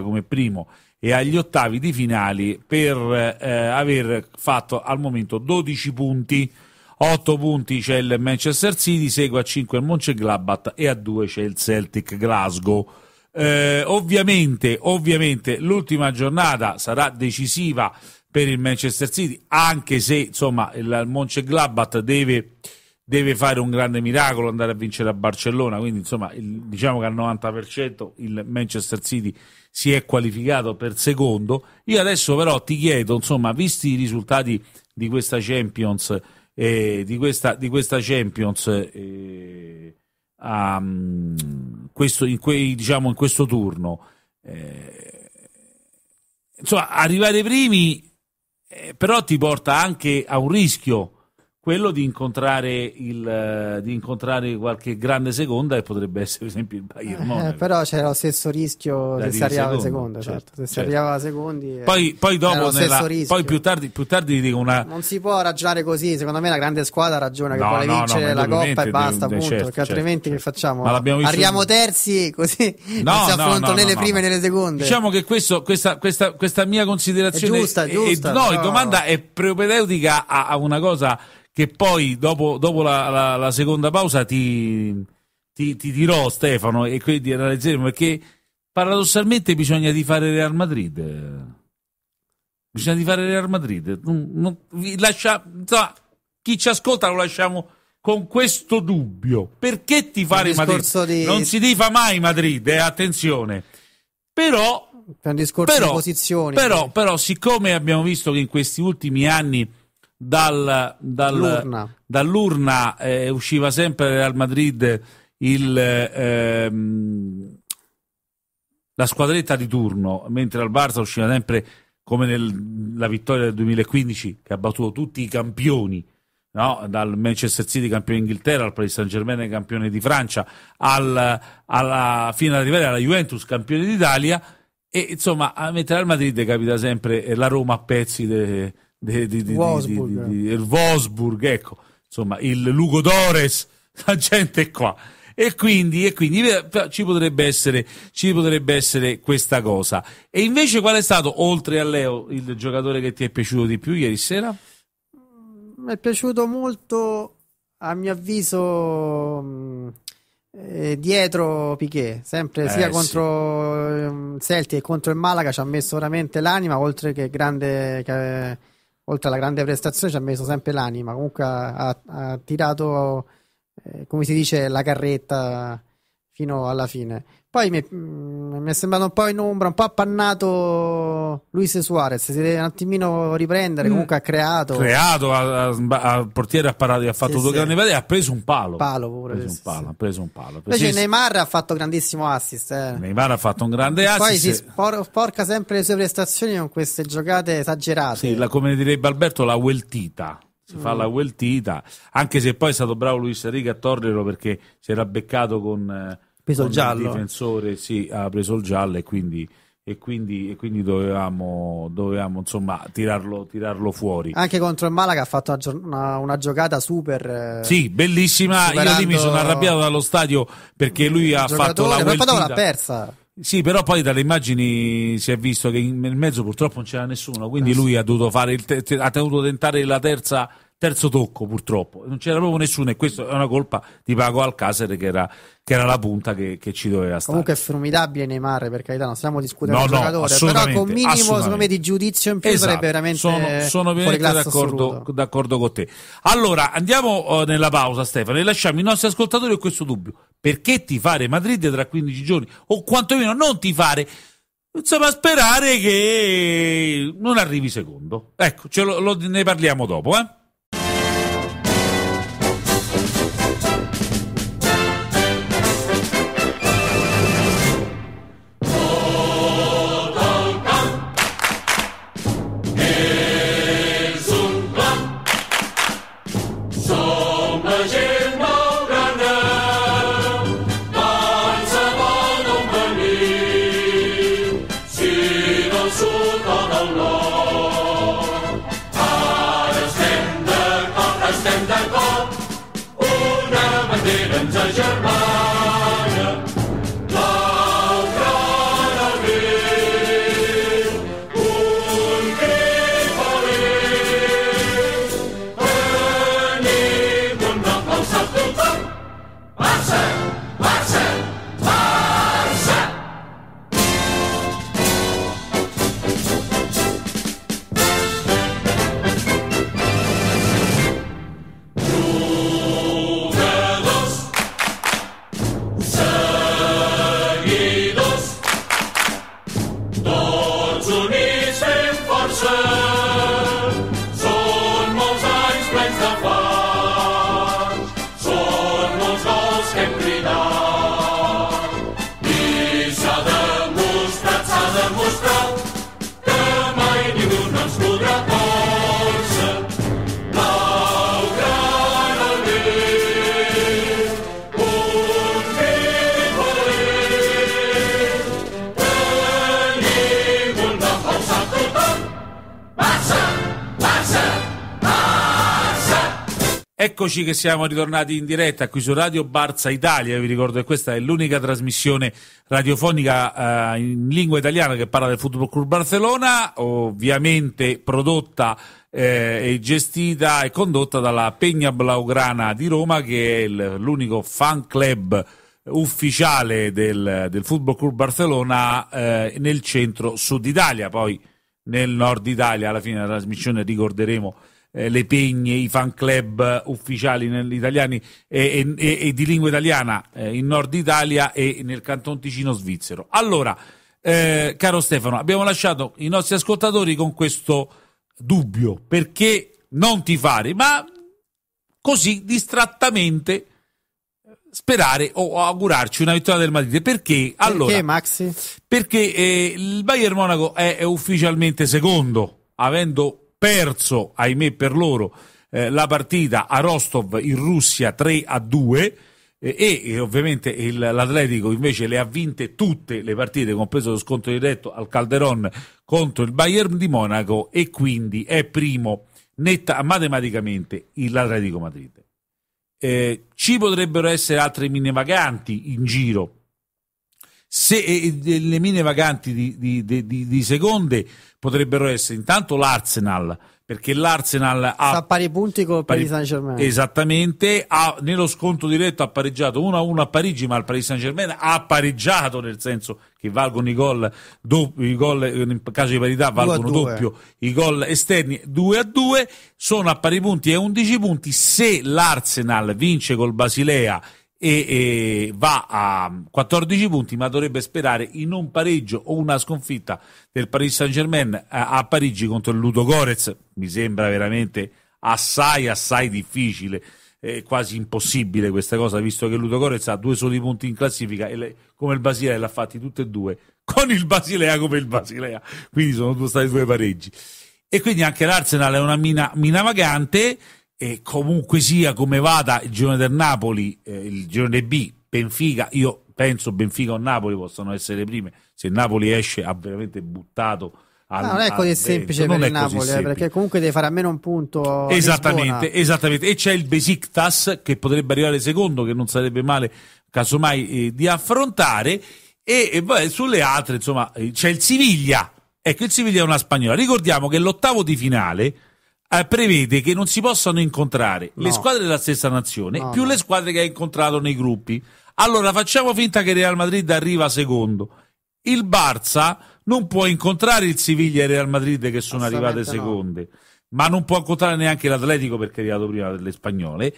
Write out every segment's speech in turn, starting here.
come primo e agli ottavi di finali per eh, aver fatto al momento 12 punti. 8 punti c'è il Manchester City, segue a 5 il Mönchengladbach e a 2 c'è il Celtic Glasgow. Eh, ovviamente, ovviamente l'ultima giornata sarà decisiva per il Manchester City, anche se insomma il Mönchengladbach deve deve fare un grande miracolo andare a vincere a Barcellona, quindi insomma il, diciamo che al 90% il Manchester City si è qualificato per secondo. Io adesso però ti chiedo, insomma, visti i risultati di questa Champions, eh, di, questa, di questa Champions eh, a, questo, in, quei, diciamo, in questo turno, eh, insomma, arrivare primi eh, però ti porta anche a un rischio quello di incontrare, il, eh, di incontrare, qualche grande seconda e potrebbe essere per esempio il Bayern eh, Monaco. Eh, però c'è lo stesso rischio se si arriva secondo, seconda, certo, certo. se si arriva certo. arrivava secondi. Eh, poi, poi dopo nella, poi più tardi, più tardi dico una Non si può ragionare così, secondo me la grande squadra ragiona che no, vuole no, vincere no, la coppa e basta, punto, certo, perché certo, altrimenti che facciamo? Visto... Arriviamo terzi così non si affrontano né le prime né le seconde. Diciamo che questo, questa, questa, questa, mia considerazione è giusta, è giusta, è, no, domanda è propedeutica a, a una cosa che poi dopo, dopo la, la, la, seconda pausa ti, ti, ti, dirò Stefano e quindi analizzeremo perché paradossalmente bisogna di fare Real Madrid bisogna di fare Real Madrid non, non, lascia, so, chi ci ascolta lo lasciamo con questo dubbio perché ti fare Madrid di... non si tifa mai Madrid eh, attenzione però è un discorso però, di posizioni però, però siccome abbiamo visto che in questi ultimi anni dal, dal, l'urna. dall'urna eh, usciva sempre Real Madrid il, ehm, la squadretta di turno, mentre al Barça usciva sempre come nella vittoria del 2015 che ha battuto tutti i campioni. No? dal Manchester City campione d'Inghilterra al Paris Saint Germain campione di Francia al, alla, fino ad arrivare alla Juventus campione d'Italia e insomma mentre al Madrid capita sempre la Roma a pezzi de, di, di, di, Wolfsburg. di, il Wolfsburg, ecco, insomma, il Lugo Dores, la gente è qua. E quindi, e quindi eh, ci, potrebbe essere, ci potrebbe essere questa cosa. E invece qual è stato, oltre a Leo, il giocatore che ti è piaciuto di più ieri sera? Mm, mi è piaciuto molto, a mio avviso, mm, eh, dietro Piquet, sempre eh, sia sì. contro mm, Celti che contro il Malaga, ci ha messo veramente l'anima, oltre che grande... Che, eh, oltre alla grande prestazione ci ha messo sempre l'anima, comunque ha, ha tirato, eh, come si dice, la carretta fino alla fine. Poi mi, mm, mi, è sembrato un po' in ombra, un po' appannato Luis Suarez. Si deve un attimino riprendere. Mm. Comunque ha creato. Creato, ha, ha, ha portiere ha parato, ha fatto sì, due sì. grandi parate. Ha preso un palo. Palo pure. Ha preso, sì, un palo, ha preso un palo. Invece Neymar ha fatto grandissimo assist. Eh. Neymar ha fatto un grande e assist. Poi si spor- sporca sempre le sue prestazioni con queste giocate esagerate. Sì, la, come direbbe Alberto, la weltita si mm. fa la gueltita, anche se poi è stato bravo Luis Enrique a tornerlo perché si era beccato con, eh, preso il giallo. Il difensore sì, ha preso il giallo e quindi, e quindi, e quindi dovevamo, dovevamo insomma, tirarlo, tirarlo, fuori. Anche contro il Malaga ha fatto una, una, una giocata super. Eh, sì, bellissima. Superando... Io lì mi sono arrabbiato dallo stadio perché lui ha fatto la. Però poi l'ha persa. Sì, però poi dalle immagini si è visto che nel mezzo purtroppo non c'era nessuno, quindi eh, lui ha dovuto fare il te- ha tenuto tentare la terza terzo tocco purtroppo, non c'era proprio nessuno e questa è una colpa di Pago Alcácer che era, che era la punta che, che, ci doveva stare. Comunque è formidabile Neymar per carità, non stiamo discutendo no, di no, giocatore, però con minimo secondo me di giudizio in più esatto, sarebbe veramente Sono, sono veramente d'accordo, d'accordo, con te. Allora, andiamo eh, nella pausa Stefano e lasciamo i nostri ascoltatori a questo dubbio. Perché ti fare Madrid tra 15 giorni o quantomeno non ti fare insomma sperare che non arrivi secondo. Ecco, lo, lo, ne parliamo dopo, eh? una bandera ens agermana. Eccoci che siamo ritornati in diretta qui su Radio Barza Italia, vi ricordo che questa è l'unica trasmissione radiofonica eh, in lingua italiana che parla del Football Club Barcellona, ovviamente prodotta eh, e gestita e condotta dalla Pegna Blaugrana di Roma che è il, l'unico fan club ufficiale del, del Football Club Barcellona eh, nel centro-sud Italia, poi nel nord Italia alla fine della trasmissione ricorderemo eh, le pegne, i fan club ufficiali italiani e, e, e, di lingua italiana eh, in Nord Italia e nel Canton Ticino svizzero. Allora, eh, caro Stefano, abbiamo lasciato i nostri ascoltatori con questo dubbio, perché non ti fare, ma così distrattamente sperare o augurarci una vittoria del Madrid. Perché? Allora, perché Maxi? Perché eh, il Bayern Monaco è, è, ufficialmente secondo, avendo perso, ahimè per loro, eh, la partita a Rostov in Russia 3 a 2 eh, e ovviamente il, l'Atletico invece le ha vinte tutte le partite, compreso lo scontro diretto al Calderon contro il Bayern di Monaco e quindi è primo netta, matematicamente l'Atletico Madrid. Eh, ci potrebbero essere altri mini vaganti in giro se eh, eh le mine vaganti di, di, di, di, seconde potrebbero essere intanto l'Arsenal perché l'Arsenal ha Sta pari punti con pari, Paris Saint Germain esattamente ha, nello sconto diretto ha pareggiato 1-1 a a Parigi ma il Paris Saint Germain ha pareggiato nel senso che valgono i gol, i gol eh, in caso di parità valgono doppio i gol esterni 2-2 a sono a pari punti e 11 punti se l'Arsenal vince col Basilea e, e, va a 14 punti, ma dovrebbe sperare in un pareggio o una sconfitta del Paris Saint-Germain a, eh, a Parigi contro il Ludo Gorez. Mi sembra veramente assai, assai difficile è eh, quasi impossibile questa cosa, visto che Ludo Gorez ha due soli punti in classifica e le, come il Basilea l'ha fatti tutti e due, con il Basilea come il Basilea, quindi sono stati due pareggi. E quindi anche l'Arsenal è una mina, mina vagante, e comunque sia come vada il girone del Napoli, eh, il girone B, Benfica, io penso Benfica o Napoli possano essere prime, se Napoli esce ha veramente buttato al, no, non è così semplice per il Napoli eh, semplice. perché comunque deve fare almeno un punto esattamente, esattamente. e c'è il Besiktas che potrebbe arrivare secondo che non sarebbe male casomai eh, di affrontare e, e beh, sulle altre insomma eh, c'è il Siviglia ecco il Siviglia è una spagnola ricordiamo che l'ottavo di finale eh, prevede che non si possano incontrare no. le squadre della stessa nazione no, più no. le squadre che ha incontrato nei gruppi. Allora facciamo finta che Real Madrid arriva secondo. Il Barça non può incontrare il Siviglia e il Real Madrid che sono arrivate seconde, ma non può incontrare neanche l'Atletico perché è arrivato prima delle spagnole.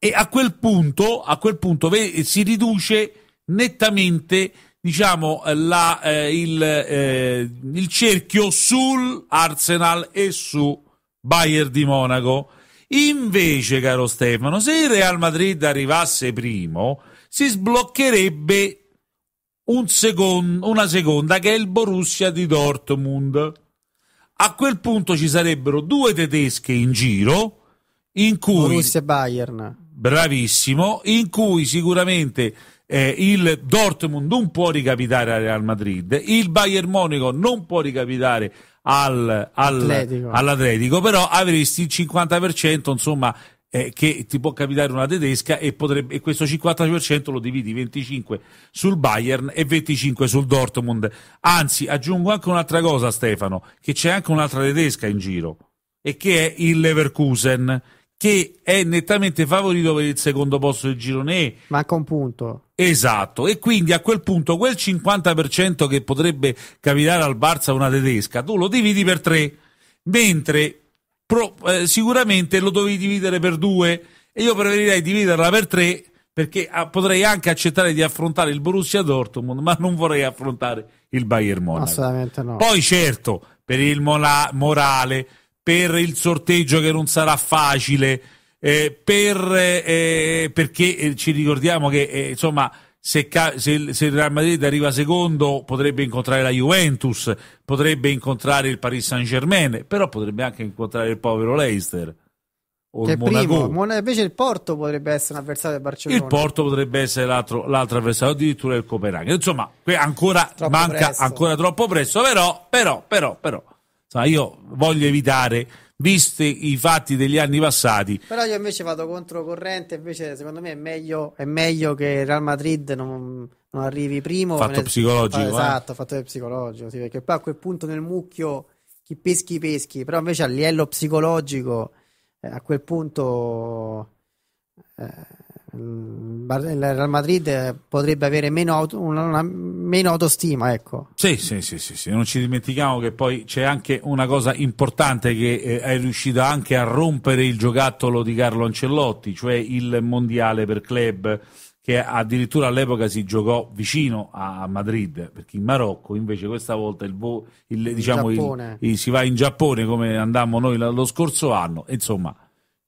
E a quel punto, a quel punto si riduce nettamente diciamo, la, eh, il, eh, il cerchio sul Arsenal e su Bayern di Monaco. Invece, caro Stefano, se il Real Madrid arrivasse primo, si sbloccherebbe un secondo, una seconda che è il Borussia di Dortmund. A quel punto ci sarebbero due tedesche in giro, in cui... Borussia e Bayern. Bravissimo, in cui sicuramente eh, il Dortmund non può ricapitare al Real Madrid, il Bayern Monaco non può ricapitare al, al, all'Atletico, però avresti il 50%, insomma, eh, che ti può capitare una tedesca e, potrebbe, e, questo 50% lo dividi 25 sul Bayern e 25 sul Dortmund. Anzi, aggiungo anche un'altra cosa, Stefano, che c'è anche un'altra tedesca in giro e che è il Leverkusen che è nettamente favorito per il secondo posto del girone. Manca un punto. Esatto, e quindi a quel punto quel 50% che potrebbe capitare al Barça una tedesca, tu lo dividi per tre, mentre pro, eh, sicuramente lo dovevi dividere per due e io preferirei dividerla per tre perché ah, potrei anche accettare di affrontare il Borussia Dortmund, ma non vorrei affrontare il Bayern Monaco. Assolutamente no. Poi certo, per il mola- morale per il sorteggio che non sarà facile, eh, per, eh, eh perché eh, ci ricordiamo che eh, insomma, se, se, se, il Real Madrid arriva secondo potrebbe incontrare la Juventus, potrebbe incontrare il Paris Saint Germain, però potrebbe anche incontrare il povero Leicester. O che il Monaco. invece il Porto potrebbe essere un avversario del Barcellona. Il Porto potrebbe essere l'altro, l'altro avversario, addirittura il Copenaghen. Insomma, ancora manca presto. ancora troppo presto, però, però, però, però Insomma, io voglio evitare visti i fatti degli anni passati. Però io invece vado controcorrente, invece secondo me è meglio, è meglio che Real Madrid non, non arrivi primo. Fatto ne... psicologico. Eh. Esatto, eh? fatto psicologico, sì, perché poi a quel punto nel mucchio chi peschi peschi, però invece a livello psicologico eh, a quel punto... Eh, Mm, il Real Madrid eh, potrebbe avere meno, auto, una, una, meno autostima. Ecco. Sì, sì, sì, sì, sì, non ci dimentichiamo che poi c'è anche una cosa importante che eh, è riuscita anche a rompere il giocattolo di Carlo Ancellotti, cioè il mondiale per club che addirittura all'epoca si giocò vicino a Madrid, perché in Marocco invece questa volta il il, diciamo, il, si va in Giappone come andammo noi lo scorso anno, insomma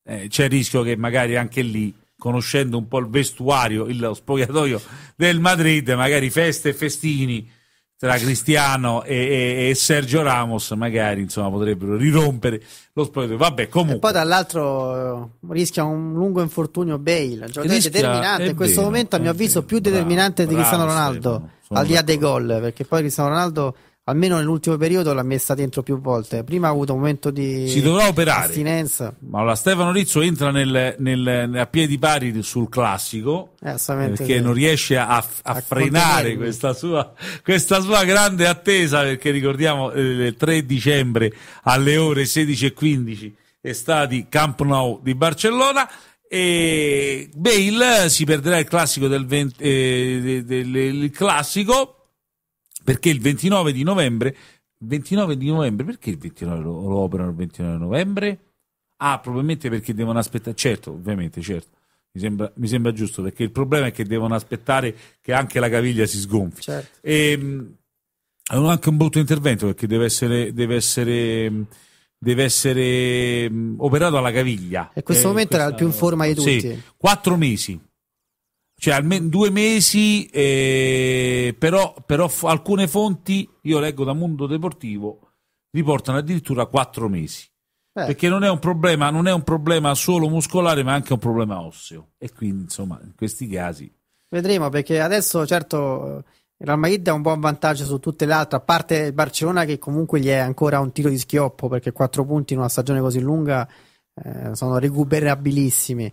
eh, c'è il rischio che magari anche lì conoscendo un po' il vestuario, il, lo spogliatoio del Madrid, magari feste e festini tra Cristiano e, e, e, Sergio Ramos, magari insomma, potrebbero rirompere lo spogliatoio. Vabbè, comunque. E poi dall'altro eh, rischia un lungo infortunio Bale, giocatore determinante. In questo vero, momento, a mio avviso, più determinante bravo, di Cristiano Ronaldo, al di là dei gol, perché poi Cristiano Ronaldo almeno nell'ultimo periodo l'ha messa dentro più volte. Prima ha avuto un momento di si dovrà operare. Astinenza. Ma la Stefano Rizzo entra nel, nel, a piedi pari sul classico eh, perché sì. non riesce a, a, a frenare questa sua, questa sua, grande attesa. Perché ricordiamo eh, il 3 dicembre alle ore 16.15 è stato Camp Nou di Barcellona e Bale si perderà il classico del 20, eh, del, del, del classico perché il 29 di novembre 29 di novembre, perché il 29 lo, lo operano il 29 novembre? Ah, probabilmente perché devono aspettare, certo, ovviamente, certo. Mi sembra, mi sembra, giusto, perché il problema è che devono aspettare che anche la caviglia si sgonfi. Certo. E, ehm, è anche un brutto intervento perché deve essere, deve essere, deve essere mm, operato alla caviglia. E questo eh, momento era il più in forma di tutti. Sì, quattro mesi cioè almeno due mesi, eh, però, però f- alcune fonti, io leggo da Mondo Deportivo, riportano addirittura quattro mesi. Eh. Perché non è, un problema, non è un problema solo muscolare, ma anche un problema osseo. E quindi, insomma, in questi casi. Vedremo perché adesso, certo, il eh, Real Madrid ha un buon vantaggio su tutte le altre, a parte il Barcellona, che comunque gli è ancora un tiro di schioppo perché quattro punti in una stagione così lunga eh, sono recuperabilissimi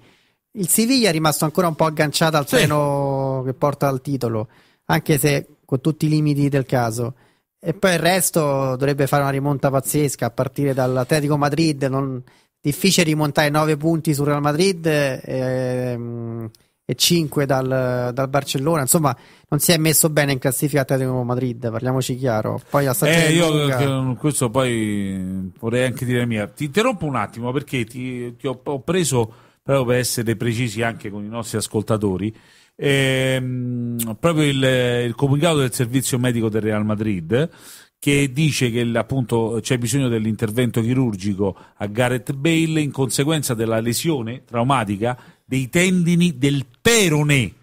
il Siviglia è rimasto ancora un po' agganciato al sì. treno che porta al titolo, anche se con tutti i limiti del caso. E poi il resto dovrebbe fare una rimonta pazzesca a partire dall'Atletico Madrid. Non... Difficile rimontare 9 punti sul Real Madrid ehm, e, e 5 dal, dal, Barcellona. Insomma, non si è messo bene in classifica Atletico Madrid, parliamoci chiaro. Poi la eh, io lunga... Eh, questo poi vorrei anche dire la mia. Ti interrompo un attimo perché ti, ti ho, ho preso proprio per essere precisi anche con i nostri ascoltatori, ehm, proprio il, il comunicato del servizio medico del Real Madrid che dice che appunto c'è bisogno dell'intervento chirurgico a Gareth Bale in conseguenza della lesione traumatica dei tendini del perone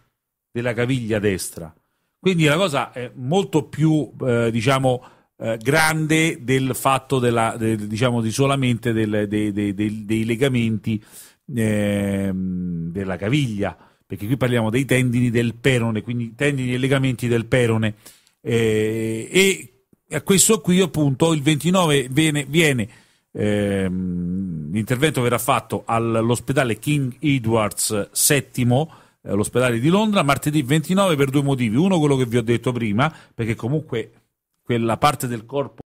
della caviglia destra. Quindi la cosa è molto più, eh, diciamo, eh, grande del fatto della, de, diciamo, di solamente del, de, de, dei legamenti eh, della caviglia, perché qui parliamo dei tendini del perone, quindi tendini e legamenti del perone. Eh, e a questo qui appunto il 29 viene, viene ehm, l'intervento verrà fatto all'ospedale King Edwards VII all'ospedale eh, di Londra martedì 29 per due motivi uno quello che vi ho detto prima perché comunque quella parte del corpo